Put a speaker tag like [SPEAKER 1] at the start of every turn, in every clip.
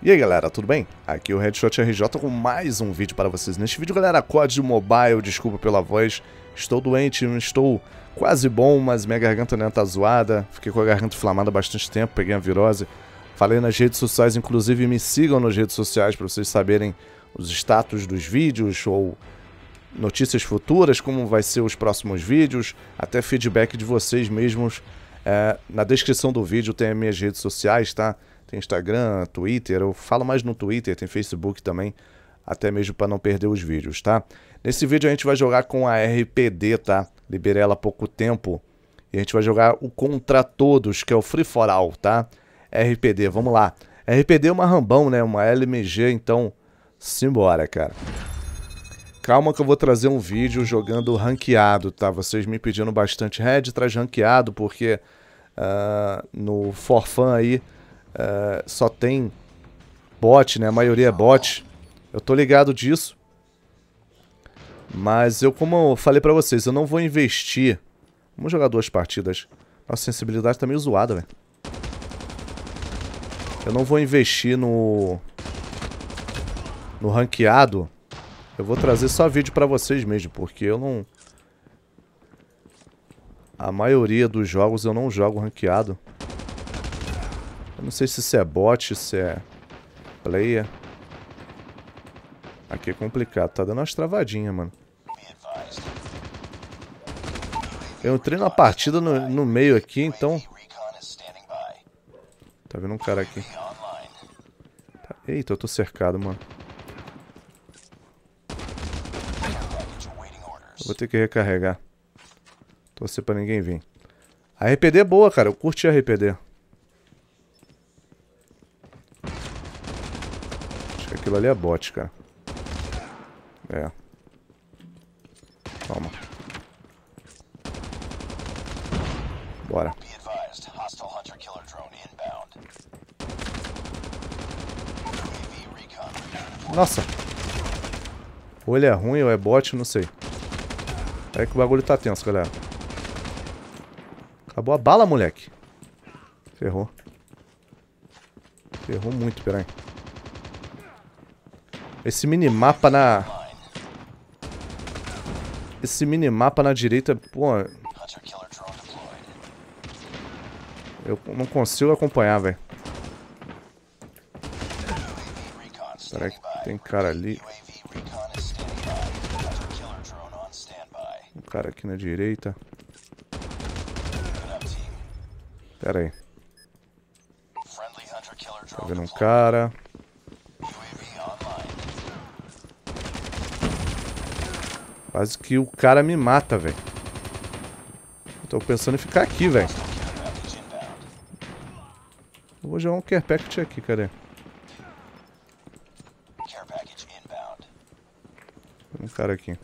[SPEAKER 1] E aí galera, tudo bem? Aqui é o Headshot RJ com mais um vídeo para vocês. Neste vídeo, galera, COD Mobile, desculpa pela voz, estou doente, não estou quase bom, mas minha garganta ainda é tá zoada, fiquei com a garganta inflamada há bastante tempo, peguei a virose. Falei nas redes sociais, inclusive me sigam nas redes sociais para vocês saberem os status dos vídeos ou notícias futuras, como vai ser os próximos vídeos, até feedback de vocês mesmos é, na descrição do vídeo tem as minhas redes sociais, tá? Tem Instagram, Twitter, eu falo mais no Twitter, tem Facebook também, até mesmo para não perder os vídeos, tá? Nesse vídeo a gente vai jogar com a RPD, tá? Liberei ela há pouco tempo. E a gente vai jogar o Contra Todos, que é o Free For All, tá? RPD, vamos lá. RPD é uma rambão, né? Uma LMG, então simbora, cara. Calma que eu vou trazer um vídeo jogando ranqueado, tá? Vocês me pedindo bastante head, traz ranqueado, porque Uh, no forfã aí uh, só tem bot, né? A maioria é bot. Eu tô ligado disso. Mas eu, como eu falei pra vocês, eu não vou investir. Vamos jogar duas partidas. Nossa sensibilidade tá meio zoada, velho. Eu não vou investir no... No ranqueado. Eu vou trazer só vídeo pra vocês mesmo, porque eu não... A maioria dos jogos eu não jogo ranqueado. Eu não sei se isso é bot, se é player. Aqui é complicado, tá dando umas travadinhas, mano. Eu entrei na partida no, no meio aqui, então... Tá vendo um cara aqui. Tá... Eita, eu tô cercado, mano. Eu vou ter que recarregar. Torcer pra ninguém vir. A RPD é boa, cara. Eu curti a RPD. Acho que aquilo ali é bot, cara. É. Toma. Bora. Nossa. Ou ele é ruim ou é bot, não sei. É que o bagulho tá tenso, galera. Acabou a bala, moleque. Ferrou. Ferrou muito, peraí. Esse minimapa na... Esse minimapa na direita, pô... Eu não consigo acompanhar, velho. Peraí, tem cara ali. Um cara aqui na direita. Pera aí. Tá vendo um cara. Quase que o cara me mata, velho. Tô pensando em ficar aqui, velho. vou jogar um care package aqui, cadê? Tem um cara aqui.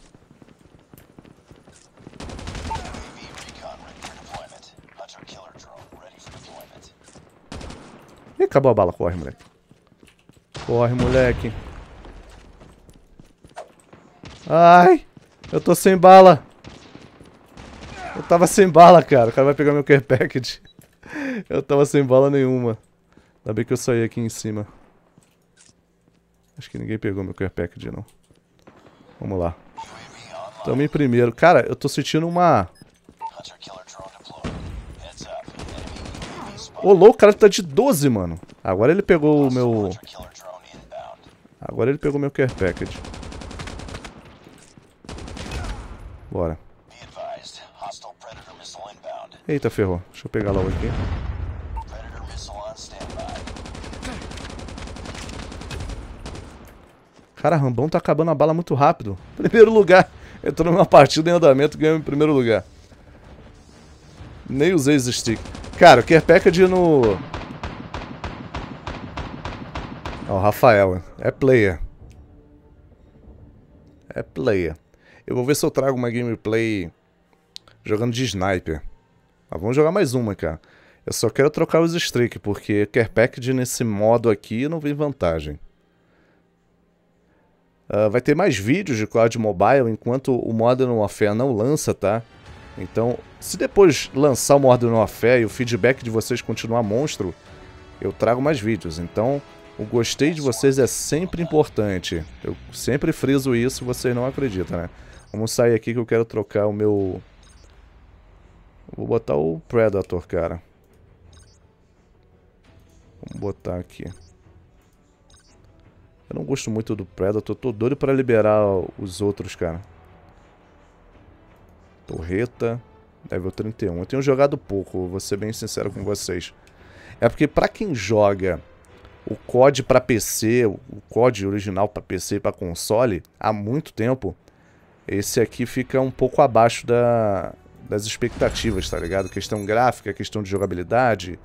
[SPEAKER 1] Acabou a bala, corre, moleque. Corre, moleque. Ai, eu tô sem bala. Eu tava sem bala, cara. O cara vai pegar meu care package. Eu tava sem bala nenhuma. Ainda bem que eu saí aqui em cima. Acho que ninguém pegou meu care package, não. Vamos lá. Tamo em primeiro. Cara, eu tô sentindo uma... Ô, louco, o cara tá de 12, mano. Agora ele pegou o meu... Agora ele pegou meu care package. Bora. Eita, ferrou. Deixa eu pegar logo aqui. Cara, Rambão tá acabando a bala muito rápido. Primeiro lugar. Entrou numa partida em andamento, ganhou em primeiro lugar. Nem usei esse stick. Cara, o Care é Package no... Ó, é oh, Rafael. É player. É player. Eu vou ver se eu trago uma gameplay jogando de sniper. Mas ah, vamos jogar mais uma, cara. Eu só quero trocar os streak, porque Care Package nesse modo aqui não vem vantagem. Uh, vai ter mais vídeos de Cloud Mobile enquanto o Modern Warfare não lança, tá? Então, se depois lançar o Mordo Não Fé e o feedback de vocês continuar monstro, eu trago mais vídeos. Então, o gostei de vocês é sempre importante. Eu sempre friso isso, vocês não acreditam, né? Vamos sair aqui que eu quero trocar o meu... Vou botar o Predator, cara. Vamos botar aqui. Eu não gosto muito do Predator, tô doido pra liberar os outros, cara torreta, level 31. Eu tenho jogado pouco, vou ser bem sincero com vocês. É porque para quem joga o COD para PC, o COD original para PC e para console, há muito tempo, esse aqui fica um pouco abaixo da, das expectativas, tá ligado? Questão gráfica, questão de jogabilidade.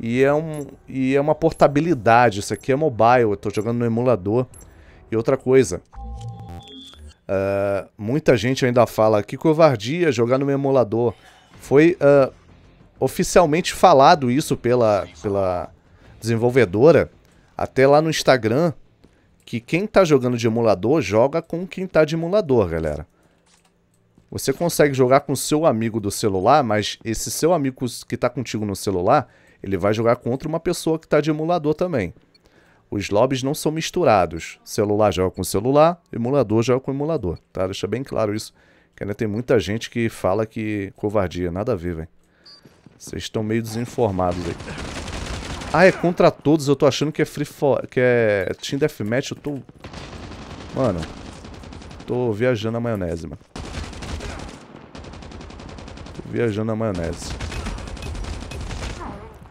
[SPEAKER 1] E é, um, e é uma portabilidade, isso aqui é mobile, eu tô jogando no emulador. E outra coisa, Uh, muita gente ainda fala que covardia jogar no emulador. Foi uh, oficialmente falado isso pela, pela desenvolvedora, até lá no Instagram, que quem tá jogando de emulador joga com quem tá de emulador, galera. Você consegue jogar com seu amigo do celular, mas esse seu amigo que tá contigo no celular, ele vai jogar contra uma pessoa que tá de emulador também os lobbies não são misturados. Celular joga com celular, emulador joga com emulador, tá? Deixa bem claro isso. Que ainda tem muita gente que fala que covardia, nada a ver, velho. Vocês estão meio desinformados aí. Ah, é contra todos, eu tô achando que é free for... que é team deathmatch, eu tô... Mano, tô viajando a maionese, mano. Tô viajando a maionese.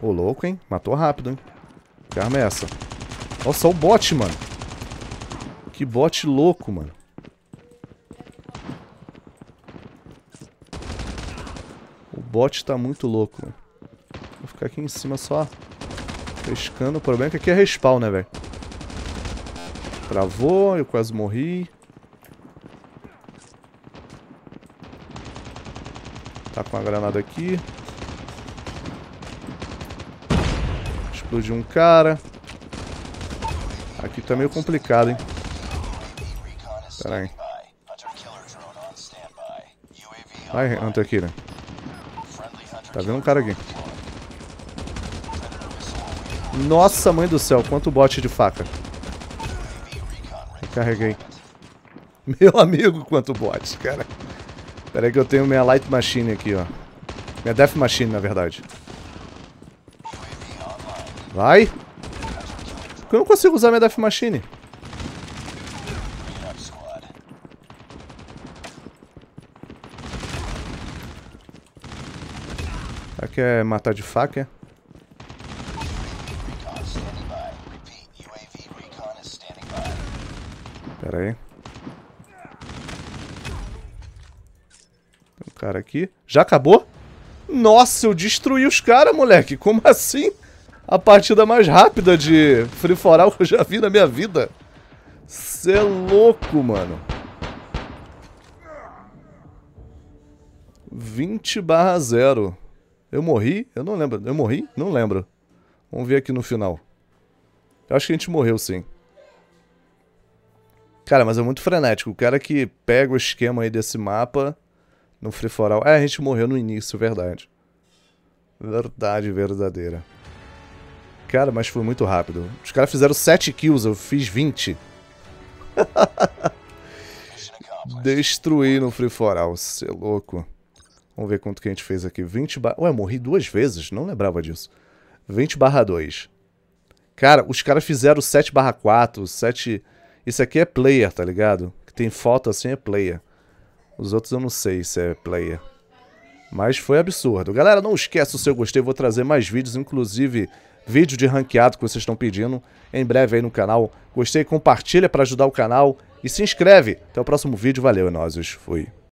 [SPEAKER 1] Ô, louco, hein? Matou rápido, hein? Que arma é essa? Nossa, olha o bot, mano. Que bot louco, mano. O bot tá muito louco, mano. Vou ficar aqui em cima só pescando. O problema é que aqui é respawn, né, velho? Travou, eu quase morri. Tá com a granada aqui. Explodiu um cara. Aqui tá meio complicado, hein? aí. Vai, Hunter Killer. Tá vendo um cara aqui. Nossa, mãe do céu. Quanto bote de faca. Carreguei. Meu amigo, quanto bote, cara. Pera aí que eu tenho minha Light Machine aqui, ó. Minha Death Machine, na verdade. Vai. Porque eu não consigo usar minha Death Machine. Aqui é matar de faca, é? Pera aí. Tem um cara aqui. Já acabou? Nossa, eu destruí os caras, moleque. Como assim? a partida mais rápida de Free For All que eu já vi na minha vida. Cê é louco, mano. 20 barra 0. Eu morri? Eu não lembro. Eu morri? Não lembro. Vamos ver aqui no final. Eu acho que a gente morreu sim. Cara, mas é muito frenético. O cara que pega o esquema aí desse mapa no Free For All... É, a gente morreu no início, verdade. Verdade verdadeira. Cara, mas foi muito rápido. Os caras fizeram 7 kills, eu fiz 20. Destruí no Free For All, cê é louco. Vamos ver quanto que a gente fez aqui. 20 barra... Ué, morri duas vezes, não lembrava disso. 20 barra 2. Cara, os caras fizeram 7 barra 4, 7... Isso aqui é player, tá ligado? Que tem foto assim é player. Os outros eu não sei se é player. Mas foi absurdo. Galera, não esqueça o seu gostei, vou trazer mais vídeos, inclusive vídeo de ranqueado que vocês estão pedindo em breve aí no canal. Gostei, compartilha para ajudar o canal e se inscreve. Até o próximo vídeo. Valeu, Nós Fui.